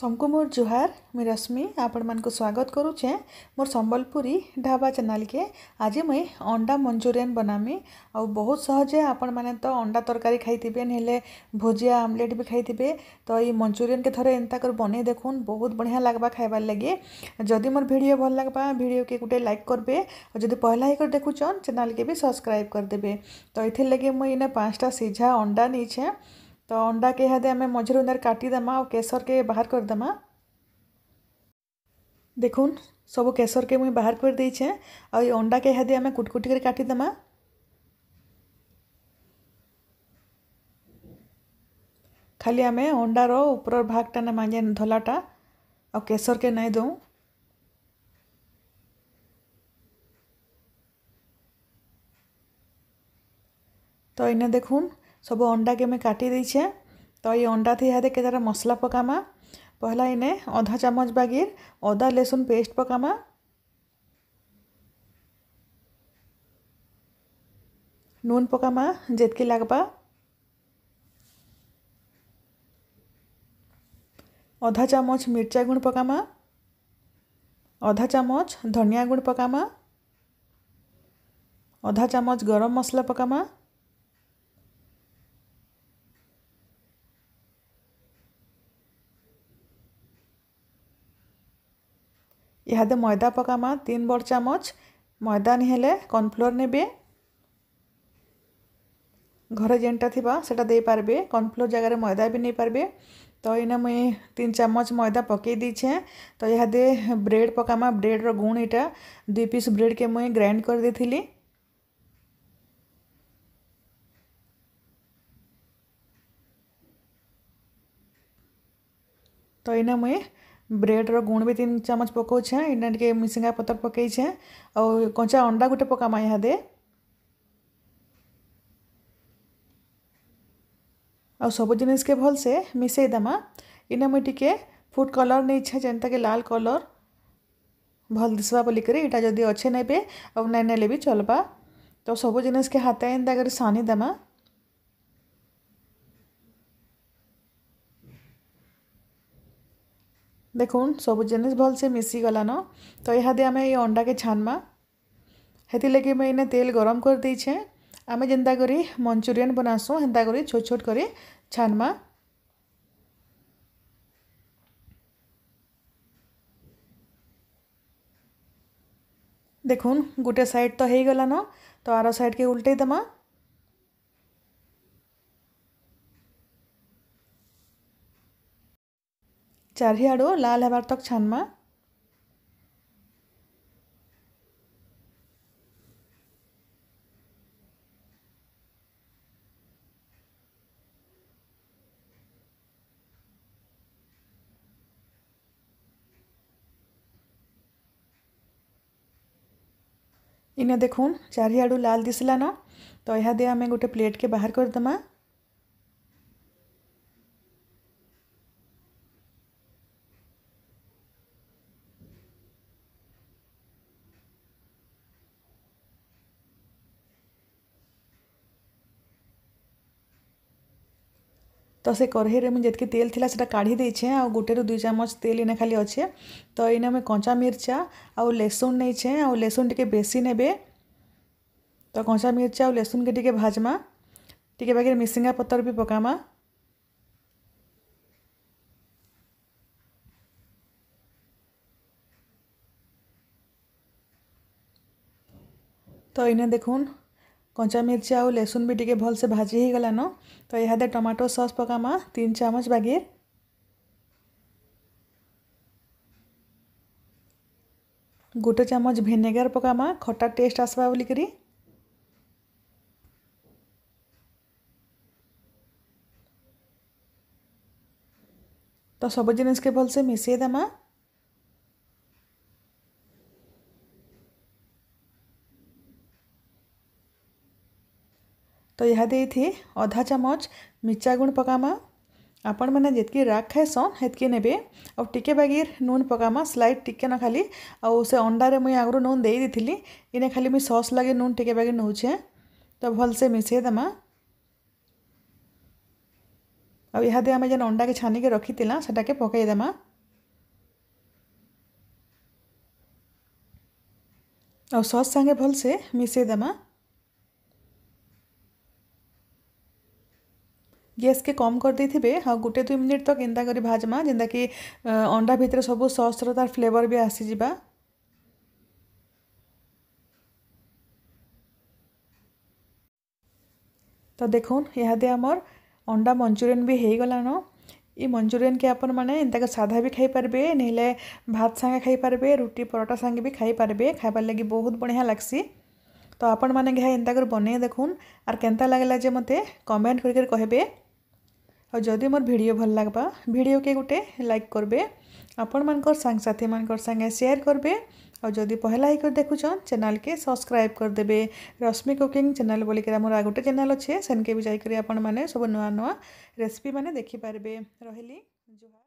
सबको मोर जुहार मुई रश्मि आपण मान स्वागत करुचे मोर सम्बलपुरी ढाबा चैनल के आज मुई अंडा मंचूरियन बनामी आ बहुत सहजे आपण मैंने तो अंडा तरकारी खाई ना भोजिया आमलेट भी खाई तो ये मंचूरियन के थरे एंता कर बन देखून बहुत बढ़िया लगवा खाबार लगे जदि मोर भिड भल लग्वा भिड के गोटे लाइक करबे और जदि पहला ही देखुचन चैनल के भी सब्सक्राइब करदे तो ये लगे मुझे इन्हें पाँचटा सीझा अंडा नहींछे तो अंडा के हाथ आम मझे अंदर काटिदेमा आसर के बाहर करदे देख सब केशर के मुई बाहर कर देचे आई अंडा के हादे आम कुटकुटी काटिदेमा खाली आम अंडार ऊपर भागटा ना मांगे धलाटा और केसर के नहीं दूँ तो इन्हें देखूँ ସବୁ ଅଣ୍ଡାକେ ମୁଇଁ କାଟି ଦେଇଛେଁ ତ ଇ ଅଣ୍ଡାଥି ଇହାଦେ କେତେଟା ମସଲା ପକାମା ପହଲା ଇନେ ଅଧା ଚାମଚ୍ ବାଗିର୍ ଅଦା ଲେସୁନ୍ ପେଷ୍ଟ ପକାମା ନୁନ୍ ପକାମା ଯେତ୍କି ଲାଗ୍ବା ଅଧା ଚାମଚ୍ ମିର୍ଚା ଗୁଣ୍ଡ୍ ପକାମା ଅଧା ଚାମଚ୍ ଧନିଆ ଗୁଣ୍ଡ୍ ପକାମା ଅଧା ଚାମଚ୍ ଗରମ ମସଲା ପକାମା ଇହାଦେ ମଇଦା ପକାମା ତିନ୍ ବଡ଼ ଚାମଚ ମଇଦା ନି ହେଲେ କର୍ଣ୍ଣଫ୍ଲୋର୍ ନେବେ ଘରେ ଯେନ୍ଟା ଥିବା ସେଟା ଦେଇପାରବେ କର୍ଣ୍ଣଫ୍ଲୋର୍ ଜାଗାରେ ମଇଦା ବି ନେଇପାରବେ ତ ଇନେ ମୁଇଁ ତିନ୍ ଚାମଚ ମଇଦା ପକେଇ ଦେଇଛେଁ ତ ଇହାଦେ ବ୍ରେଡ଼୍ ପକାମା ବ୍ରେଡ଼୍ର ଗୁଣ୍ ଇଟା ଦୁଇ ପିସ୍ ବ୍ରେଡ଼୍କେ ମୁଇଁ ଗ୍ରାଇଣ୍ଡ କରିଦେଇଥିଲି ତ ଇନେ ମୁଇଁ ब्रेड्र गुण भी तीन चामच पकाचे इन टे मिशिंगा पकई छे आ कंचा अंडा गोटे पकामा यहाँ आ सब जिनके भलसे मिसईदेमा इन मुई टे फुड कलर नहीं छे जेनता के लाल कलर भल दिशा बोल करा जदि अच्छे ने नै ने भी चलवा तो सब जिनके हाथ एंता करानी देमा দেখুন সবু জিনিস ভালসে মিশিগলান তো ইহাদে আমি এই অন্ডাকে ছানমা ହେଥିର୍ଲାଗି ମୁଇଁ ଇନେ ତେଲ୍ ଗରମ୍ କରିଦେଇଛେଁ ଆମେ ଯେନ୍ତା କରି ମଞ୍ଚୁରିଆନ୍ ବନାସୁଁ ହେନ୍ତା କରି ଛୋଟ୍ ଛୋଟ୍ କରି ଛାନ୍ମା ଦେଖୁନ୍ ଗୁଟେ ସାଇଡ଼୍ ତ ହେଇଗଲାନ ତ ଆର ସାଇଡ଼୍କେ ଉଲ୍ଟେଇ ଦେମା चारिड़ो लाल हबार तक छानमा इन्हें देख चारिड़ू लाल दिशला ना तो यह दे आम गोटे प्लेट के बाहर कर करदमा तो से कढ़ई में जितकी तेल थी से काढ़ी छे आ गोटे रू दुई चामच तेल इन्हें खाली अच्छे तो इन आम कंचा मिर्चा आउ लेसुन नहीं छे आसुन टिके बेसी ने तो कंचा मिर्चा आ लेसुन के भाजमा टी बागे मिशिंगा पतर भी पकामा तो इन्हें देखून କଞ୍ଚା ମିର୍ଚି ଆଉ ଲେସୁନ୍ ବି ଟିକେ ଭଲସେ ଭାଜି ହେଇଗଲାନ ତ ଇହାଦେ ଟମାଟୋ ସସ୍ ପକାମା ତିନି ଚାମଚ ବାଗିଏ ଗୋଟେ ଚାମଚ ଭିନେଗାର ପକାମା ଖଟା ଟେଷ୍ଟ ଆସ୍ବା ବୋଲିକରି ତ ସବୁ ଜିନିଷ୍କେ ଭଲସେ ମିଶେଇ ଦେମା तो यह दे थी अधा चामच मिर्चा गुण पकामा आपण मैंने जितके राग खाएसन हेतके ने टिके बागर नून पकामा स्लाइड टिके न खाली आउ से अंडार मुई आगु नून दे दी थी इन्हें खाली मुझ सस् लगे नून टिके बागे नौछे तो भलसे मिसेदमा आउ यहाँ आम जन अंडा के छानिके रखी से पकईदेमा आ सस सागे भलसे मिसेदमा ଗ୍ୟାସ୍କେ କମ୍ କରିଦେଇଥିବେ ଆଉ ଗୋଟେ ଦୁଇ ମିନିଟ୍ ତକ୍ ଏନ୍ତା କରି ଭାଜମା ଯେନ୍ତାକି ଅଣ୍ଡା ଭିତରେ ସବୁ ସସ୍ର ତାର ଫ୍ଲେଭର୍ ବି ଆସିଯିବା ତ ଦେଖୁନ୍ ଇହାଦେ ଆମର୍ ଅଣ୍ଡା ମଞ୍ଚୁରିଆନ୍ ବି ହେଇଗଲାନ ଇ ମଞ୍ଚୁରିଆନ୍କେ ଆପଣମାନେ ଏନ୍ତାକେ ସାଧା ବି ଖାଇପାରିବେ ନହେଲେ ଭାତ ସାଙ୍ଗେ ଖାଇପାରିବେ ରୁଟି ପରଟା ସାଙ୍ଗେ ବି ଖାଇପାରିବେ ଖାଇବାର୍ ଲାଗି ବହୁତ ବଢ଼ିଆ ଲାଗ୍ସି ତ ଆପଣମାନେ ଏହା ଏନ୍ତା କରି ବନେଇ ଦେଖୁନ୍ ଆର୍ କେନ୍ତା ଲାଗିଲା ଯେ ମୋତେ କମେଣ୍ଟ କରିକି କହିବେ और जदि मोर भिड भल लग्वा भिड के गोटे लाइक करेंगे आपण मानसाथी मे सेयार और जदि पहला ही कर देखुन चैनल के सब्सक्राइब करदे रश्मि कुकिंग चैनल बोल कर आ गोटे चेल अच्छे सेनके भी जाकर आप सब नुआ नुआ रेसीपी मैंने देखिपारे रही जुआ